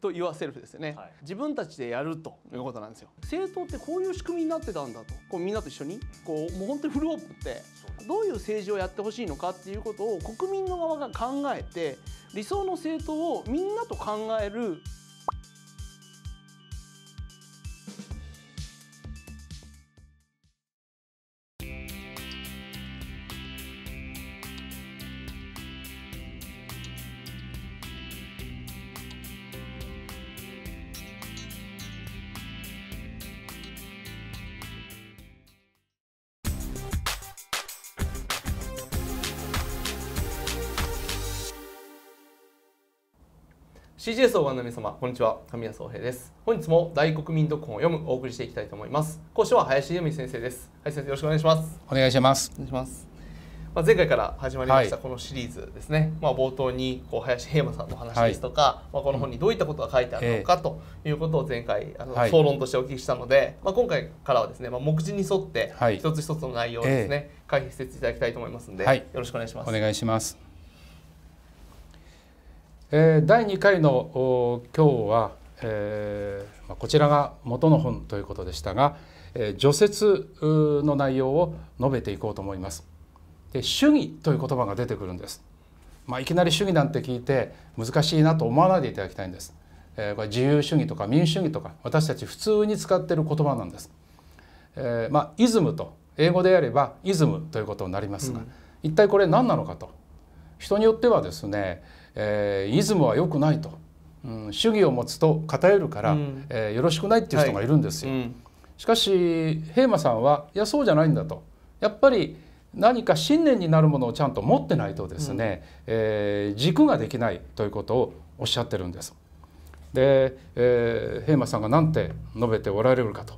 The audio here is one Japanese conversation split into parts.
と言わせるですね、はい、自分たちでやるということなんですよ政党ってこういう仕組みになってたんだとこうみんなと一緒にこうもう本当にフルオープンってどういう政治をやってほしいのかっていうことを国民の側が考えて理想の政党をみんなと考える CGS をご覧の皆様、こんにちは。神谷宗平です。本日も大国民読本を読むお送りしていきたいと思います。講師は林由美先生です。林先生、よろしくお願いします。お願いします。お願いします。まあ、前回から始まりましたこのシリーズですね、はい、まあ、冒頭にこう林平馬さんの話ですとか、はい、まあ、この本にどういったことが書いてあるのかということを前回あの総論としてお聞きしたので、はい、まあ、今回からはですね、まあ、目次に沿って一つ一つの内容をですね、えー、解説していただきたいと思いますので、はい、よろしくお願いします。お願いしますえー、第2回の今日は、えーまあ、こちらが元の本ということでしたが、えー、除雪の内容を述べていこうと思います。で主義という言葉が出てくるんです。まあ、いきなり主義なんて聞いて難しいなと思わないでいただきたいんです。えー、これ自由主義とか民主主義とか私たち普通に使っている言葉なんです。えー、まあイズムと英語であればイズムということになりますが、うん、一体これ何なのかと人によってはですねえー、イズムは良くないと、うん、主義を持つと偏るから、うん、えー、よろしくないっていう人がいるんですよ。はい、しかし平馬さんはいやそうじゃないんだとやっぱり何か信念になるものをちゃんと持ってないとですね、うん、えー、軸ができないということをおっしゃってるんです。で、えー、平馬さんが何て述べておられるかと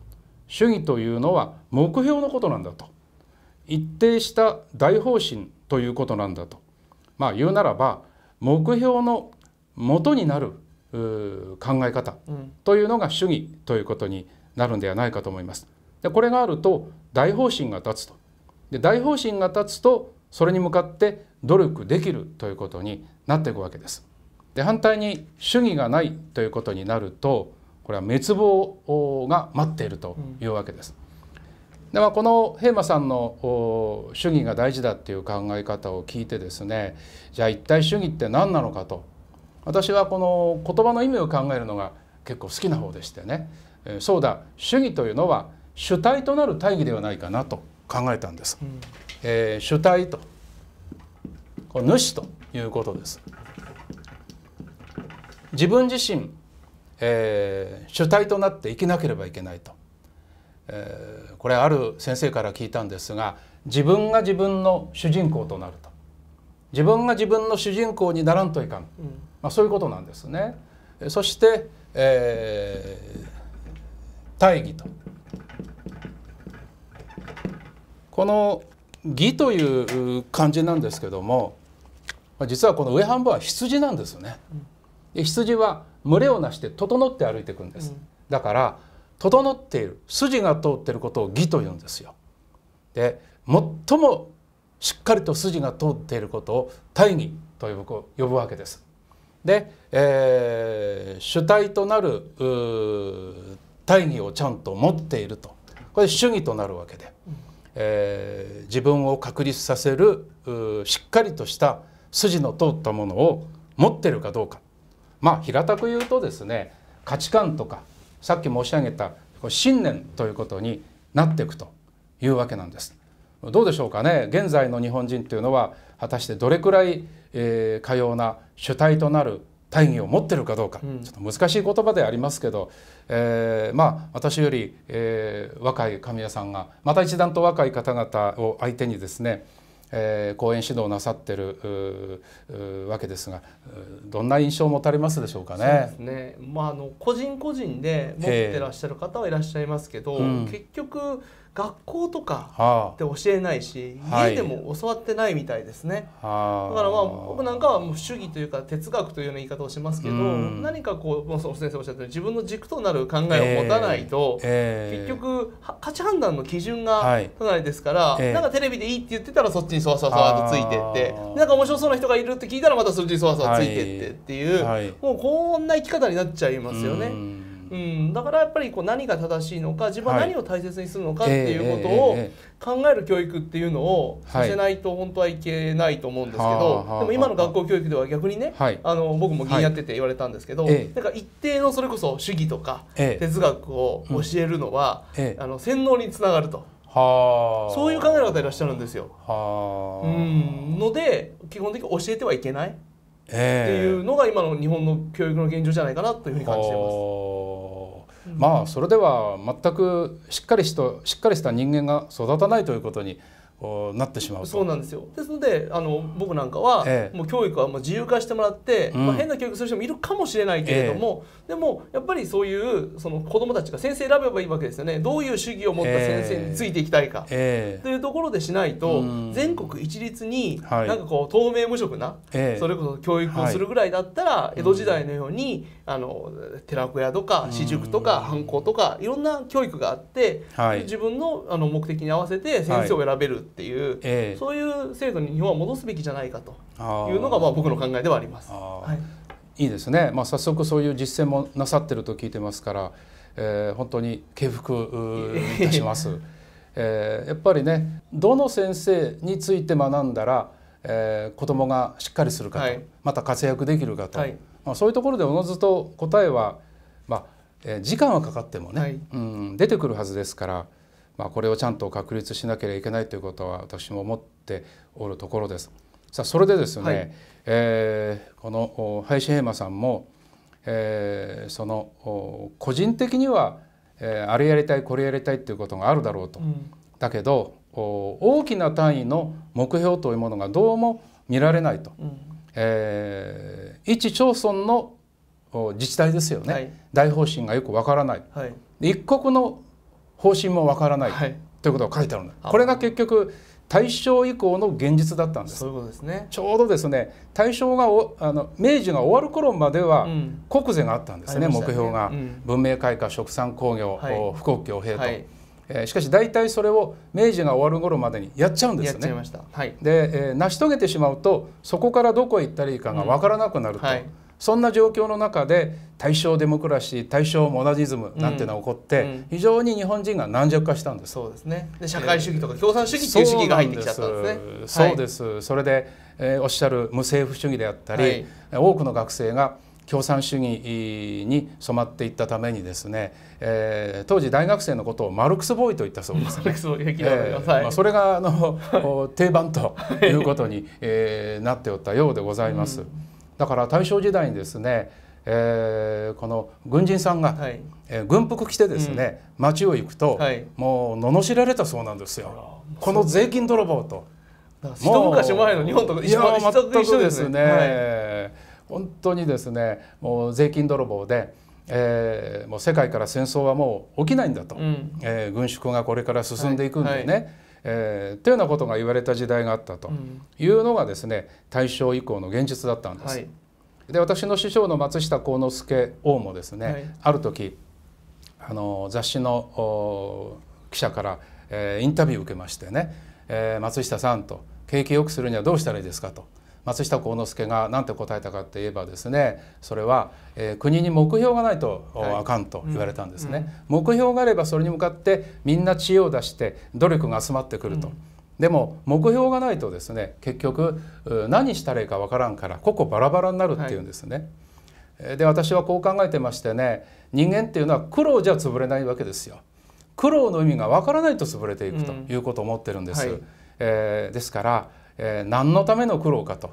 主義というのは目標のことなんだと一定した大方針ということなんだとまあ言うならば目標の元になる考え方というのが主義ということになるんではないかと思います。でこれがあると大方針が立つとで大方針が立つとそれに向かって努力できるということになっていくわけです。で反対に主義がないということになるとこれは滅亡が待っているというわけです。うんでまあ、この平間さんの主義が大事だっていう考え方を聞いてですねじゃあ一体主義って何なのかと私はこの言葉の意味を考えるのが結構好きな方でしてね、えー、そうだ主義というのは主体となる大義ではないかなと考えたんです。うん、えー、主体とこう主ということです。自分自身、えー、主体となって生きなければいけないとえこれある先生から聞いたんですが自分が自分の主人公となると自分が自分の主人公にならんといかん、まあ、そういうことなんですね。そして、えー、大義とこの義という漢字なんですけども実はこの上半分は羊なんですよね。羊は群れをなして整って歩いていくんです。だから整っている筋が通っていることを義と言うんですよ。で最もしっかりと筋が通っていることを大義と呼ぶ呼ぶわけです。で、えー、主体となる大義をちゃんと持っているとこれ主義となるわけで、えー、自分を確立させるしっかりとした筋の通ったものを持ってるかどうかまあ平たく言うとですね価値観とかさっき申し上げた信念ということになっていくというわけなんです。どうでしょうかね現在の日本人というのは果たしてどれくらい、えー、かような主体となる大義を持ってるかどうか、うん、ちょっと難しい言葉でありますけど、えー、まあ私より、えー、若い神谷さんがまた一段と若い方々を相手にですねえー、講演指導なさってるわけですがどんな印象を持たれますでしょうかね。そうですねまあ、あの個人個人で持ってらっしゃる方はいらっしゃいますけど、うん、結局学校とかって教えないし、はあ、家でも教わってないみたいですね、はあ、だからまあ僕なんかはもう主義というか哲学というような言い方をしますけど、うん、何かこうもう先生おっしゃったように自分の軸となる考えを持たないと、えーえー、結局価値判断の基準が都内ですから、はいなんかテレビでいいって言ってたらそっちにそわそわそとついてってなんか面白そうな人がいるって聞いたらまたそっちにそわそわついてってっていう、はいはい、もうこんな生き方になっちゃいますよね。うんうん、だからやっぱりこう何が正しいのか自分は何を大切にするのかっていうことを考える教育っていうのをさせないと本当はいけないと思うんですけど、でも今の学校教育では逆にね、あの僕も議員やってて言われたんですけど、なんか一定のそれこそ主義とか哲学を教えるのは、あの洗脳につながると。はそういう考え方いらっしゃるんですよ。はうん、ので基本的に教えてはいけないえっていうのが今の日本の教育の現状じゃないかなというふうに感じています。うん、まあそれでは全くしっかりしたしっかりした人間が育たないということになってしまうそうなんですよですのであの僕なんかは、ええ、もう教育はもう自由化してもらって、うん、まあ、変な教育する人もいるかもしれないけれども、え、でもやっぱりそういうその子どもたちが先生選べばいいわけですよねどういう主義を持った先生についていきたいか、というところでしないと、全国一律に、なんかこう透明無職な、それこそ教育をするぐらいだったら、江戸時代のように、あの寺子屋とか私塾とか藩校とかいろんな教育があって、はい、自分のあの目的に合わせて先生を選べる。っていう、えー、そういう制度に日本は戻すべきじゃないかというのがまあ僕の考えではあります。はい、いいですね、まあ、早速そういう実践もなさってると聞いてますから、えー、本当に敬服いたします。えー、やっぱりねどの先生について学んだら、えー、子どもがしっかりするかと、はい、また活躍できるかと、はい、まあ、そういうところでおのずと答えは、まあえー、時間はかかってもね、はい、うん、出てくるはずですから。まあ、これをちゃんと確立しなければいけないということは私も思っておるところです。さあそれでですね、はい、えー、この林平馬さんも、えー、その個人的には、えー、あれやりたいこれやりたいということがあるだろうと。うん、だけど大きな単位の目標というものがどうも見られないと。うん、えー、一町村の自治体ですよね、はい、大方針がよくわからない、はい、一国の方針もわからない、はい、ということが書いてあるんだこれが結局大正以降の現実だったんですそういうことですねちょうどですね大正がおあの明治が終わる頃までは国税があったんですねうん、ね目標が、うん、文明開化殖産工業、はい、富国強兵と。はいえー、しかし大体それを明治が終わる頃までにやっちゃうんですよね。はい、で、えー、成し遂げてしまうとそこからどこへ行ったらいいかがわからなくなると、うんはい、そんな状況の中で大正デモクラシー大正モナジズムなんてのが起こって、うんうん、非常に日本人が軟弱化したんですそうですねで社会主義とか共産主義っていう主義が入ってきちゃったんですねそうです、はい、それで、えー、おっしゃる無政府主義であったり、はい、多くの学生が共産主義に染まっていったためにですね、えー、当時大学生のことをマルクスボーイと言ったそうです、ね、マルクスボーイ、えー、まあ、それがあの 定番ということに、えなっておったようでございます。だから大正時代にですね、えー、この軍人さんが、はい、えー、軍服着てですね、うん、町を行くと、はい、もう罵られたそうなんですよこの税金泥棒と。一昔前の日本と一番全くですね、はい、本当にですねもう税金泥棒で、えー、もう世界から戦争はもう起きないんだと、うん、えー、軍縮がこれから進んでいくんでね、はいはいえー、というようなことが言われた時代があったというのがですね大正以降の現実だったんです。はい、で私の師匠の松下幸之助王もですね、はい、ある時あの雑誌の記者から、えー、インタビューを受けましてね、えー、松下さんと景気よくするにはどうしたらいいですかと。松下幸之助が何て答えたかっていえばですねそれは、えー、国に目標がないとあかんと言われたんですね、はいうんうん、目標があればそれに向かってみんな知恵を出して努力が集まってくると。うん、でも目標がないとですね結局何したらいいかわからんから個々バラバラになるっていうんですね。はい、で私はこう考えてましてね人間っていうのは苦労じゃ潰れないわけですよ。苦労の意味がわからないと潰れていくということを思ってるんです。はい、えー、ですからえー、何のための苦労かと、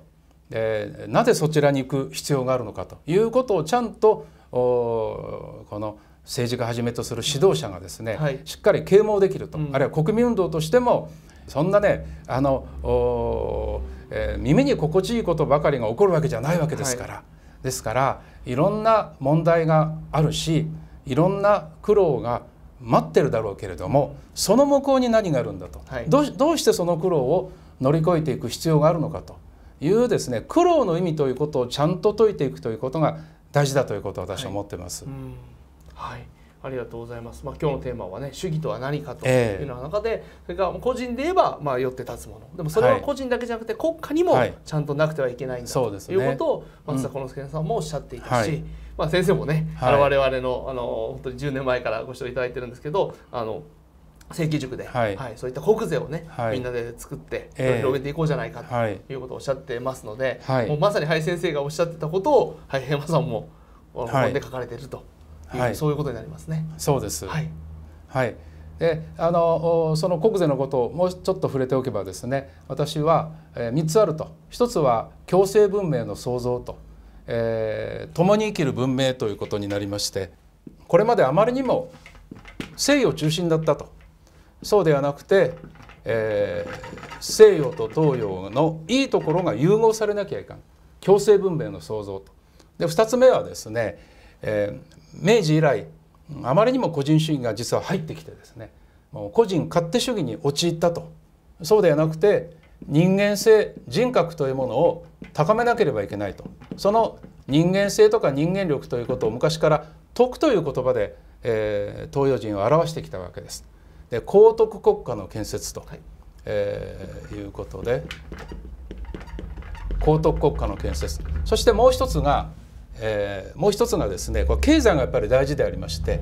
えー、なぜそちらに行く必要があるのかということをちゃんとこの政治家はじめとする指導者がですね、はい、しっかり啓蒙できると、うん、あるいは国民運動としてもそんなねあの、えー、耳に心地いいことばかりが起こるわけじゃないわけですから、はい、ですからいろんな問題があるしいろんな苦労が待ってるだろうけれどもその向こうに何があるんだと、はい、どうしてその苦労を乗り越えていく必要があるのかというですね苦労の意味ということをちゃんと解いていくということが大事だということを私は思ってます。はい、はいありがとうございます。まあ、今日のテーマはね、主義とは何かというの中で、えー、それから個人で言えば、まあ、よって立つもの。でも、それは個人だけじゃなくて、国家にもちゃんとなくてはいけないんだ、はい、ということを、松田幸之助さんもおっしゃっていたし。うんはい、まあ、先生もね、はい、我々の、あの、本当に10年前からご指導いただいてるんですけど、あの、正規塾で、はい、はい、そういった国税をね、はい、みんなで作って、広げていこうじゃないかということをおっしゃってますので、はい、もうまさに林先生がおっしゃってたことを、はい、平和さんも本で書かれてるという、はい、そういうことになりますね。そうです、はいはいであのその国税のことをもうちょっと触れておけばですね私は、え3つあると1つは共生文明の創造と、えー、共に生きる文明ということになりましてこれまであまりにも西洋中心だったとそうではなくて、えー、西洋と東洋のいいところが融合されなきゃいかん共生文明の創造と。で2つ目はですね、えー、明治以来あまりにも個人主義が実は入ってきてですねもう個人勝手主義に陥ったとそうではなくて人間性人格というものを高めなければいけないとその人間性とか人間力ということを昔から「徳」という言葉で、えー、東洋人を表してきたわけです。で皇徳国家の建設と、はい、えー、いうことで公徳国家の建設そしてもう一つが、えー、もう一つがですねこれ経済がやっぱり大事でありまして、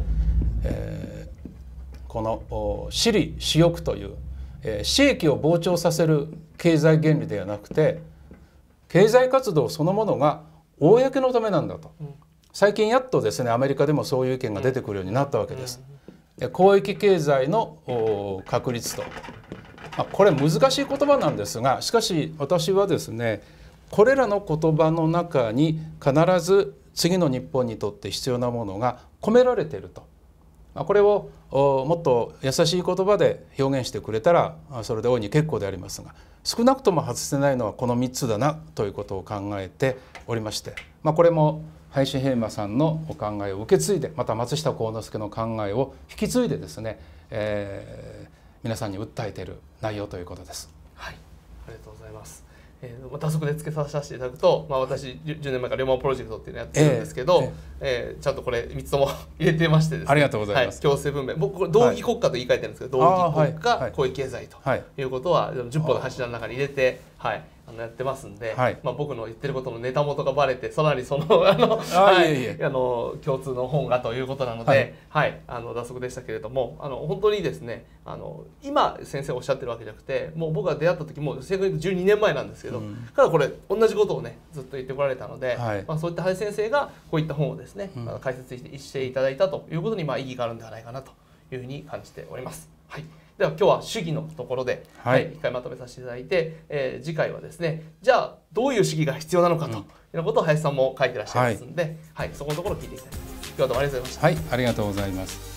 えー、この私利私欲という、えー、私益を膨張させる経済原理ではなくて経済活動そのものが公のためなんだと、最近やっとですねアメリカでもそういう意見が出てくるようになったわけです。うん広域経済の確立と、まあ、これ難しい言葉なんですがしかし私はですねこれらの言葉の中に必ず次の日本にとって必要なものが込められていると、まあ、これをもっと優しい言葉で表現してくれたらそれで大いに結構でありますが少なくとも外せないのはこの3つだなということを考えておりまして、まあ、これも林平馬さんのお考えを受け継いでまた松下幸之助の考えを引き継いでですね、えー、皆さんに訴えている内容ということです。はい、ありがとうございます。えー、まあ、打足でつけさせていただくと、まあ、私10年前から龍馬プロジェクトっていうのやってるんですけど、えー、えー、ちゃんとこれ3つとも入れてましてですねありがとうございます、はい、共生文明僕これ同義国家と言い換えてるんですけど、はい、同義国家、はい、公益経済ということは、はい、10歩の柱の中に入れて、はいあのやってますんで、はい、まあ、僕の言ってることのネタ元がばれてさらにその あのはいあの共通の本がということなので、はい、はい、あの打足でしたけれどもあの本当にですねあの今先生おっしゃってるわけじゃなくてもう僕が出会った時もう正確に12年前なんですけど、うん、からこれ同じことをねずっと言ってこられたので、はい、まあ、そういった林先生がこういった本をですね、うん、解説していただいたということにまあ意義があるんではないかなというふうに感じております。はいでは今日は主義のところで、はい、はい、一回まとめさせていただいて、えー、次回はですね、じゃあどういう主義が必要なのかといううなことを林さんも書いてらっしゃいますので、はい、はい、そこのところを聞いていきたいと思今日どうもありがとうございました。ありがとうございます。